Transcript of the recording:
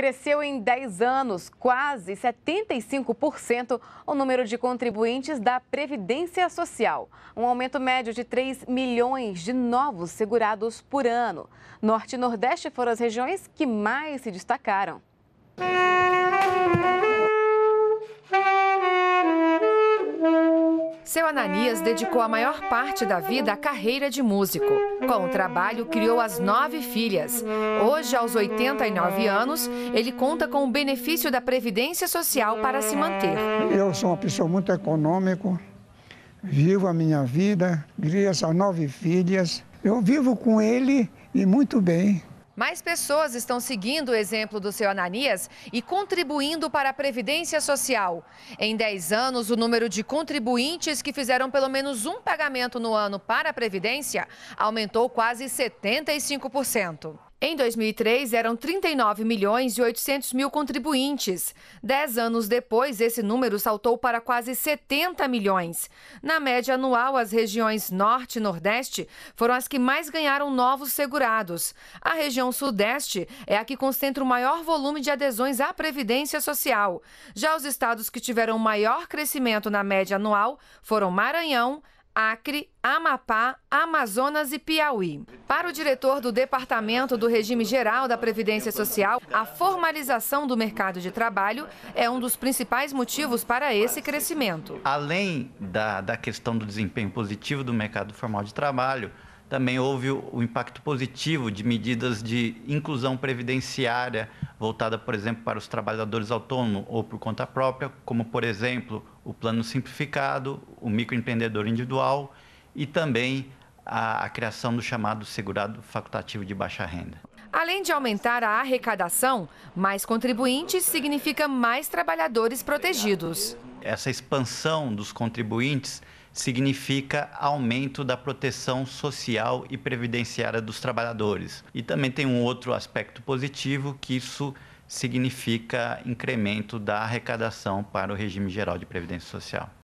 Cresceu em 10 anos, quase 75%, o número de contribuintes da Previdência Social. Um aumento médio de 3 milhões de novos segurados por ano. Norte e Nordeste foram as regiões que mais se destacaram. Seu Ananias dedicou a maior parte da vida à carreira de músico. Com o trabalho, criou as nove filhas. Hoje, aos 89 anos, ele conta com o benefício da Previdência Social para se manter. Eu sou uma pessoa muito econômica, vivo a minha vida, criei essas nove filhas. Eu vivo com ele e muito bem. Mais pessoas estão seguindo o exemplo do seu Ananias e contribuindo para a Previdência Social. Em 10 anos, o número de contribuintes que fizeram pelo menos um pagamento no ano para a Previdência aumentou quase 75%. Em 2003, eram 39 milhões e 800 mil contribuintes. Dez anos depois, esse número saltou para quase 70 milhões. Na média anual, as regiões Norte e Nordeste foram as que mais ganharam novos segurados. A região Sudeste é a que concentra o maior volume de adesões à Previdência Social. Já os estados que tiveram maior crescimento na média anual foram Maranhão, Acre, Amapá, Amazonas e Piauí. Para o diretor do Departamento do Regime Geral da Previdência Social, a formalização do mercado de trabalho é um dos principais motivos para esse crescimento. Além da, da questão do desempenho positivo do mercado formal de trabalho, também houve o impacto positivo de medidas de inclusão previdenciária, voltada, por exemplo, para os trabalhadores autônomos ou por conta própria, como, por exemplo, o plano simplificado, o microempreendedor individual e também a, a criação do chamado segurado facultativo de baixa renda. Além de aumentar a arrecadação, mais contribuintes significa mais trabalhadores protegidos. Essa expansão dos contribuintes significa aumento da proteção social e previdenciária dos trabalhadores. E também tem um outro aspecto positivo que isso significa incremento da arrecadação para o regime geral de previdência social.